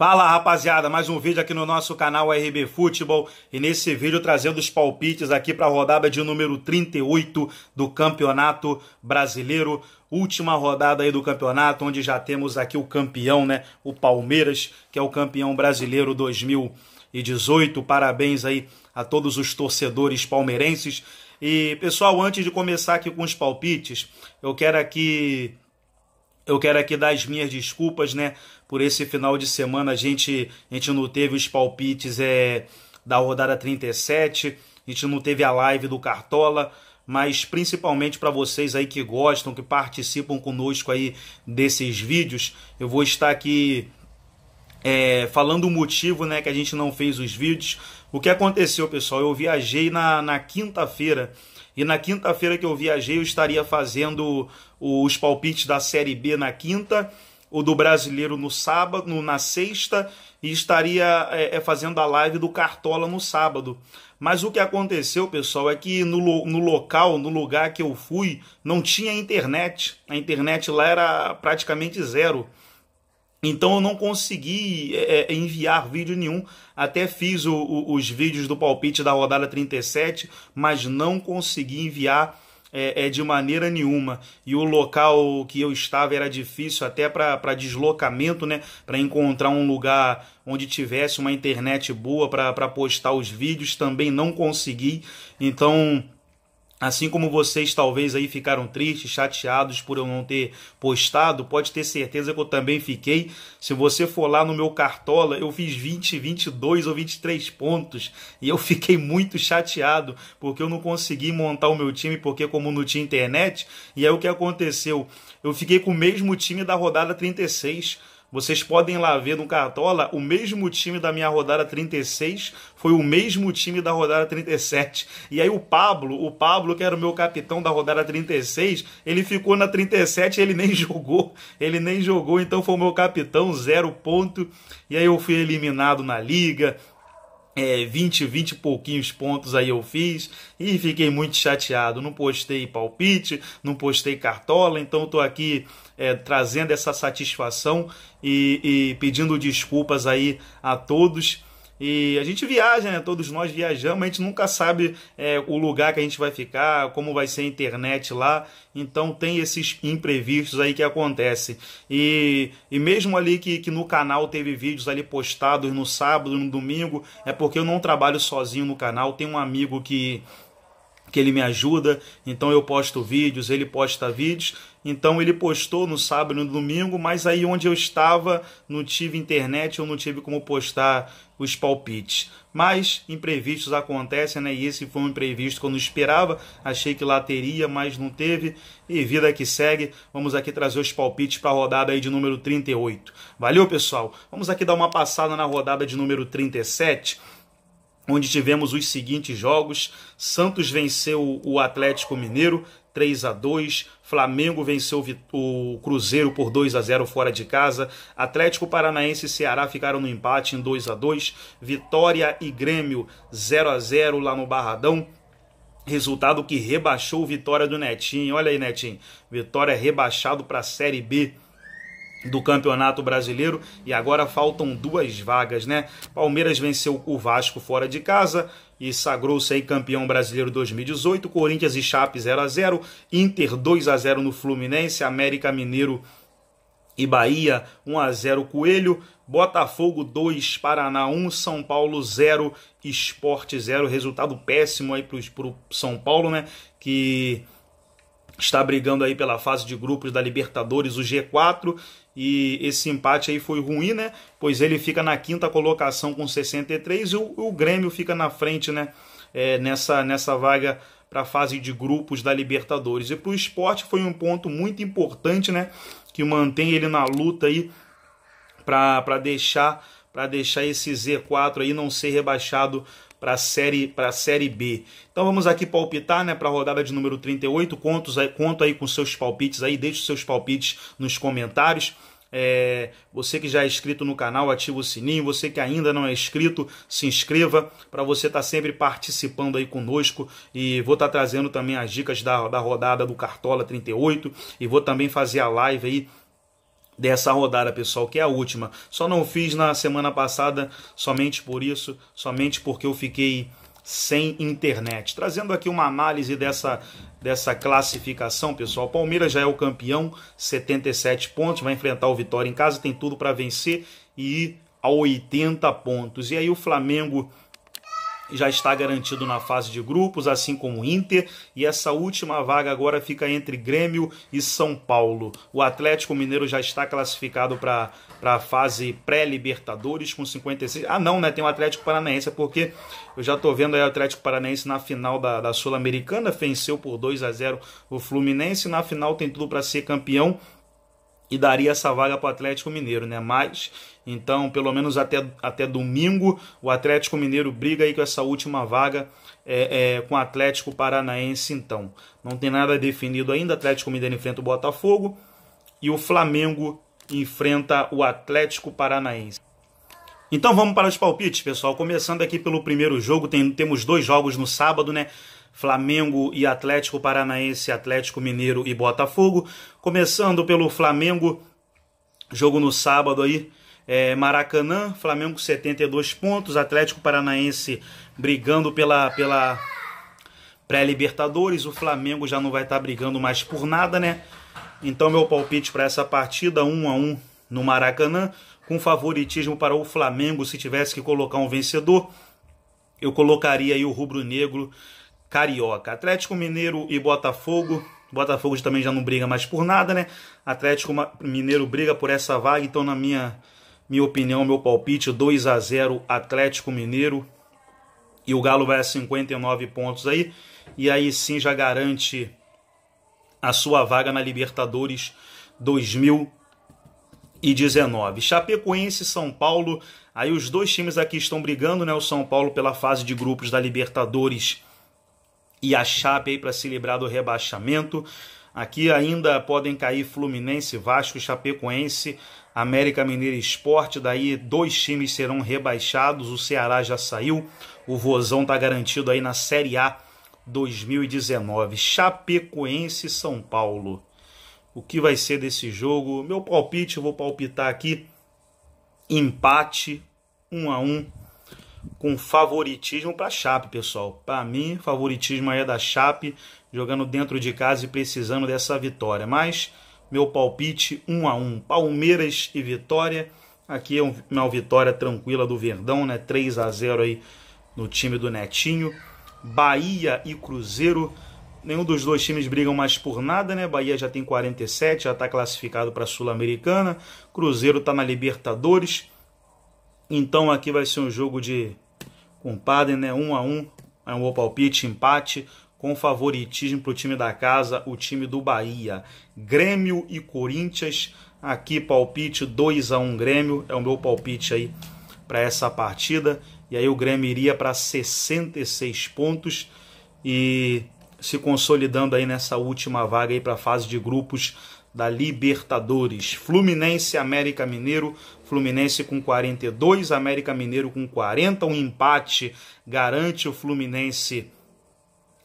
Fala rapaziada, mais um vídeo aqui no nosso canal RB Futebol e nesse vídeo trazendo os palpites aqui para a rodada de número 38 do Campeonato Brasileiro. Última rodada aí do campeonato, onde já temos aqui o campeão, né? O Palmeiras, que é o campeão brasileiro 2018. Parabéns aí a todos os torcedores palmeirenses. E pessoal, antes de começar aqui com os palpites, eu quero aqui eu quero aqui dar as minhas desculpas, né? Por esse final de semana a gente, a gente não teve os palpites é, da rodada 37, a gente não teve a live do Cartola, mas principalmente para vocês aí que gostam, que participam conosco aí desses vídeos, eu vou estar aqui é, falando o motivo né, que a gente não fez os vídeos. O que aconteceu, pessoal? Eu viajei na, na quinta-feira e na quinta-feira que eu viajei, eu estaria fazendo os palpites da Série B na quinta, o do brasileiro no sábado, na sexta, e estaria é, é, fazendo a live do Cartola no sábado. Mas o que aconteceu, pessoal, é que no, no local, no lugar que eu fui, não tinha internet. A internet lá era praticamente zero. Então eu não consegui é, é, enviar vídeo nenhum. Até fiz o, o, os vídeos do palpite da rodada 37, mas não consegui enviar é, é, de maneira nenhuma. E o local que eu estava era difícil até para deslocamento, né? Para encontrar um lugar onde tivesse uma internet boa para postar os vídeos, também não consegui. Então Assim como vocês talvez aí ficaram tristes, chateados por eu não ter postado, pode ter certeza que eu também fiquei. Se você for lá no meu cartola, eu fiz 20, 22 ou 23 pontos e eu fiquei muito chateado porque eu não consegui montar o meu time porque como não tinha internet, e aí o que aconteceu? Eu fiquei com o mesmo time da rodada 36. Vocês podem lá ver no Cartola, o mesmo time da minha rodada 36 foi o mesmo time da rodada 37. E aí o Pablo, o Pablo que era o meu capitão da rodada 36, ele ficou na 37 e ele nem jogou. Ele nem jogou, então foi o meu capitão, zero ponto. E aí eu fui eliminado na liga, é, 20, 20 e pouquinhos pontos aí eu fiz e fiquei muito chateado. Não postei palpite, não postei cartola, então estou aqui é, trazendo essa satisfação e, e pedindo desculpas aí a todos e a gente viaja, né? Todos nós viajamos, a gente nunca sabe é, o lugar que a gente vai ficar, como vai ser a internet lá. Então tem esses imprevistos aí que acontecem. E, e mesmo ali que, que no canal teve vídeos ali postados no sábado, no domingo, é porque eu não trabalho sozinho no canal, tem um amigo que que ele me ajuda, então eu posto vídeos, ele posta vídeos. Então ele postou no sábado e no domingo, mas aí onde eu estava não tive internet, eu não tive como postar os palpites. Mas imprevistos acontecem, né? E esse foi um imprevisto que eu não esperava, achei que lá teria, mas não teve. E vida que segue, vamos aqui trazer os palpites para a rodada aí de número 38. Valeu, pessoal. Vamos aqui dar uma passada na rodada de número 37 onde tivemos os seguintes jogos: Santos venceu o Atlético Mineiro 3 a 2, Flamengo venceu o Cruzeiro por 2 a 0 fora de casa, Atlético Paranaense e Ceará ficaram no empate em 2 a 2, Vitória e Grêmio 0 a 0 lá no Barradão. Resultado que rebaixou o Vitória do Netinho. Olha aí, Netinho. Vitória rebaixado para a Série B do Campeonato Brasileiro e agora faltam duas vagas, né? Palmeiras venceu o Vasco fora de casa e sagrou-se aí campeão brasileiro 2018, Corinthians e Chape 0 a 0, Inter 2 a 0 no Fluminense, América Mineiro e Bahia 1 a 0 Coelho, Botafogo 2, Paraná 1, São Paulo 0, Esporte 0, resultado péssimo aí para o São Paulo, né? Que está brigando aí pela fase de grupos da Libertadores, o G4, e esse empate aí foi ruim, né? Pois ele fica na quinta colocação com 63 e o, o Grêmio fica na frente, né? É, nessa, nessa vaga para a fase de grupos da Libertadores. E para o esporte foi um ponto muito importante, né? Que mantém ele na luta aí para deixar para deixar esse Z4 aí não ser rebaixado para a série, a série B. Então vamos aqui palpitar né, para a rodada de número 38. Contos aí, conto aí com seus palpites aí, deixe seus palpites nos comentários. É, você que já é inscrito no canal, ativa o sininho. Você que ainda não é inscrito, se inscreva para você estar tá sempre participando aí conosco. E vou estar tá trazendo também as dicas da, da rodada do Cartola 38. E vou também fazer a live aí dessa rodada, pessoal, que é a última. Só não fiz na semana passada somente por isso, somente porque eu fiquei sem internet. Trazendo aqui uma análise dessa dessa classificação, pessoal. Palmeiras já é o campeão, 77 pontos, vai enfrentar o Vitória em casa, tem tudo para vencer e ir a 80 pontos. E aí o Flamengo já está garantido na fase de grupos, assim como o Inter, e essa última vaga agora fica entre Grêmio e São Paulo. O Atlético Mineiro já está classificado para a fase pré-Libertadores com 56. Ah, não, né? Tem o Atlético Paranaense, é porque eu já estou vendo aí o Atlético Paranaense na final da, da Sul-Americana, venceu por 2 a 0 o Fluminense, na final tem tudo para ser campeão e daria essa vaga para o Atlético Mineiro, né? Mas, então, pelo menos até, até domingo, o Atlético Mineiro briga aí com essa última vaga é, é, com o Atlético Paranaense, então. Não tem nada definido ainda, Atlético Mineiro enfrenta o Botafogo e o Flamengo enfrenta o Atlético Paranaense. Então vamos para os palpites, pessoal. Começando aqui pelo primeiro jogo, tem, temos dois jogos no sábado, né? Flamengo e Atlético Paranaense, Atlético Mineiro e Botafogo. Começando pelo Flamengo, jogo no sábado aí. É, Maracanã, Flamengo 72 pontos, Atlético Paranaense brigando pela, pela pré-Libertadores, o Flamengo já não vai estar tá brigando mais por nada, né? Então meu palpite para essa partida, 1 um a 1 um no Maracanã, com favoritismo para o Flamengo, se tivesse que colocar um vencedor, eu colocaria aí o rubro-negro Carioca. Atlético Mineiro e Botafogo. Botafogo também já não briga mais por nada, né? Atlético Mineiro briga por essa vaga, então na minha minha opinião, meu palpite, 2 a 0 Atlético Mineiro. E o Galo vai a 59 pontos aí, e aí sim já garante a sua vaga na Libertadores 2019. Chapecoense e São Paulo, aí os dois times aqui estão brigando, né? O São Paulo pela fase de grupos da Libertadores e a Chape aí para se livrar do rebaixamento. Aqui ainda podem cair Fluminense, Vasco, Chapecoense, América Mineira Esporte. Daí dois times serão rebaixados. O Ceará já saiu. O Vozão está garantido aí na Série A 2019. Chapecoense São Paulo. O que vai ser desse jogo? Meu palpite, eu vou palpitar aqui. Empate 1 um a 1 um com favoritismo para Chape, pessoal. Para mim, favoritismo aí é da Chape, jogando dentro de casa e precisando dessa vitória. Mas meu palpite 1 um a 1, um. Palmeiras e Vitória. Aqui é uma vitória tranquila do Verdão, né? 3 a 0 aí no time do Netinho. Bahia e Cruzeiro. Nenhum dos dois times brigam mais por nada, né? Bahia já tem 47, já está classificado para a Sul-Americana. Cruzeiro está na Libertadores. Então aqui vai ser um jogo de Compadre, né? Um a um, é um bom palpite, empate com favoritismo para o time da casa, o time do Bahia. Grêmio e Corinthians, aqui palpite 2 a 1 Grêmio, é o meu palpite aí para essa partida. E aí o Grêmio iria para 66 pontos e se consolidando aí nessa última vaga aí para a fase de grupos da Libertadores. Fluminense, América Mineiro, Fluminense com 42, América Mineiro com 40. Um empate garante o Fluminense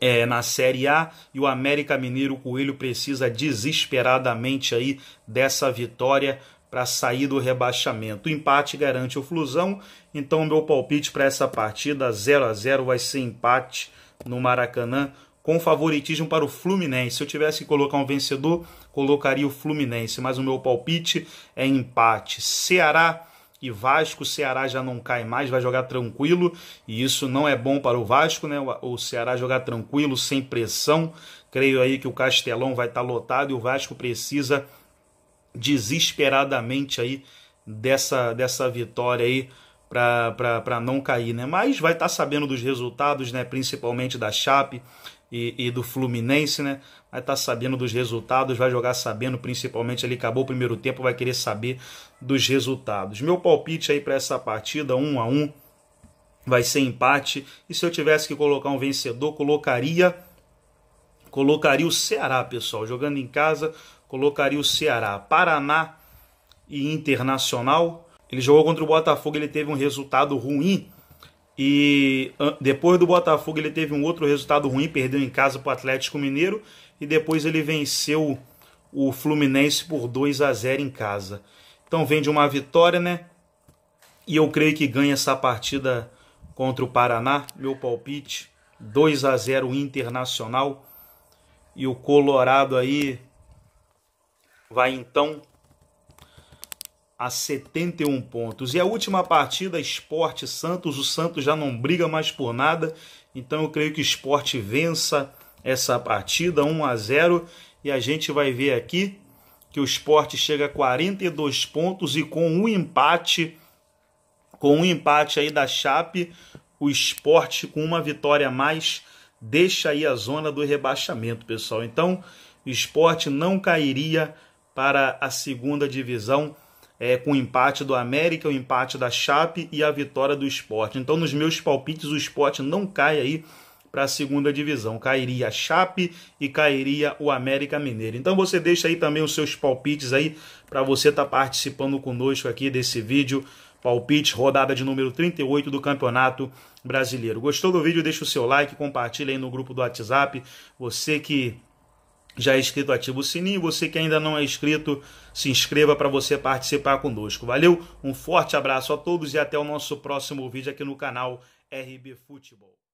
é, na Série A e o América Mineiro Coelho precisa desesperadamente aí dessa vitória para sair do rebaixamento. O empate garante o Flusão, então meu palpite para essa partida 0 a 0 vai ser empate no Maracanã com favoritismo para o Fluminense. Se eu tivesse que colocar um vencedor, colocaria o Fluminense, mas o meu palpite é empate. Ceará e Vasco, Ceará já não cai mais, vai jogar tranquilo, e isso não é bom para o Vasco, né? O Ceará jogar tranquilo, sem pressão. Creio aí que o Castelão vai estar tá lotado e o Vasco precisa desesperadamente aí dessa dessa vitória aí para não cair, né? Mas vai estar tá sabendo dos resultados, né? Principalmente da Chape e, e do Fluminense, né? Vai estar tá sabendo dos resultados, vai jogar sabendo, principalmente ali acabou o primeiro tempo, vai querer saber dos resultados. Meu palpite aí para essa partida, um a um, vai ser empate. E se eu tivesse que colocar um vencedor, colocaria colocaria o Ceará, pessoal, jogando em casa, colocaria o Ceará, Paraná e Internacional ele jogou contra o Botafogo, ele teve um resultado ruim. E depois do Botafogo, ele teve um outro resultado ruim, perdeu em casa para o Atlético Mineiro. E depois ele venceu o Fluminense por 2 a 0 em casa. Então vem de uma vitória, né? E eu creio que ganha essa partida contra o Paraná. Meu palpite: 2 a 0 Internacional. E o Colorado aí vai então a 71 pontos. E a última partida, Esporte Santos. O Santos já não briga mais por nada. Então eu creio que o Esporte vença essa partida 1 a 0 e a gente vai ver aqui que o Esporte chega a 42 pontos e com um empate com um empate aí da Chape, o Esporte com uma vitória a mais deixa aí a zona do rebaixamento, pessoal. Então, o Esporte não cairia para a segunda divisão é, com o empate do América, o empate da Chape e a vitória do esporte. Então, nos meus palpites, o esporte não cai aí para a segunda divisão. Cairia a Chape e cairia o América Mineiro. Então você deixa aí também os seus palpites aí para você estar tá participando conosco aqui desse vídeo. Palpite, rodada de número 38 do Campeonato Brasileiro. Gostou do vídeo? Deixa o seu like, compartilha aí no grupo do WhatsApp. Você que já é inscrito, ativa o sininho. Você que ainda não é inscrito, se inscreva para você participar conosco. Valeu, um forte abraço a todos e até o nosso próximo vídeo aqui no canal RB Futebol.